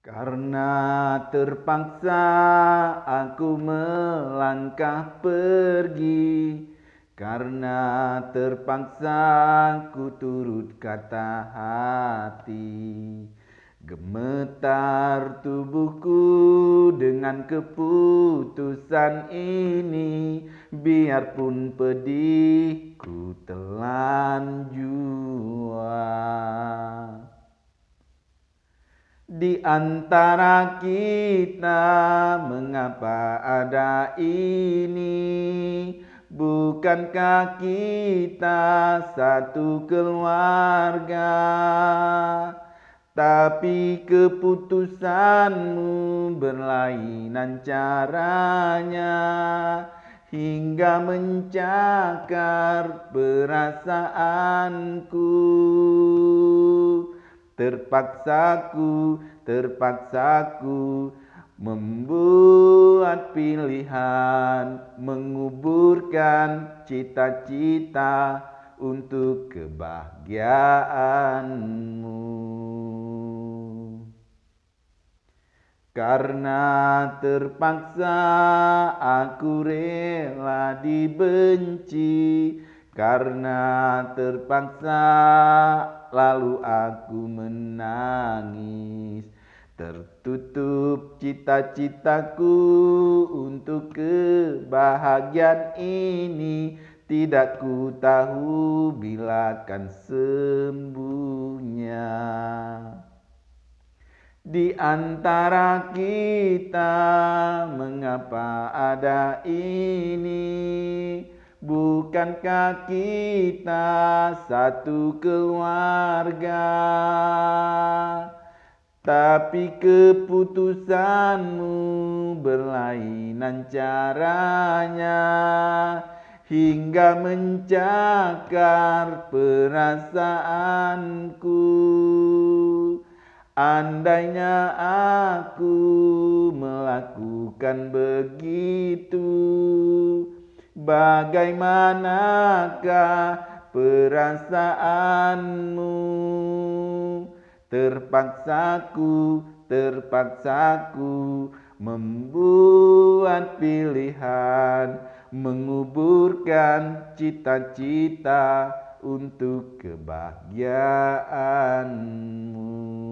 Karena terpaksa aku melangkah pergi Karena terpaksa ku turut kata hati Gemetar tubuhku dengan keputusan ini Biarpun pedih ku telanjur di antara kita mengapa ada ini bukankah kita satu keluarga tapi keputusanmu berlainan caranya hingga mencakar perasaanku Terpaksa ku, terpaksa ku membuat pilihan, menguburkan cita-cita untuk kebahagiaanmu. Karena terpaksa aku rela dibenci, karena terpaksa lalu aku menangis Tertutup cita-citaku untuk kebahagiaan ini Tidak ku tahu bila akan sembuhnya di antara kita mengapa ada ini Bukankah kita satu keluarga? Tapi keputusanmu berlainan caranya Hingga mencakar perasaanku Andainya aku melakukan begitu bagaimanakah perasaanmu? Terpaksa ku, terpaksa ku membuat pilihan, menguburkan cita-cita untuk kebahagiaanmu.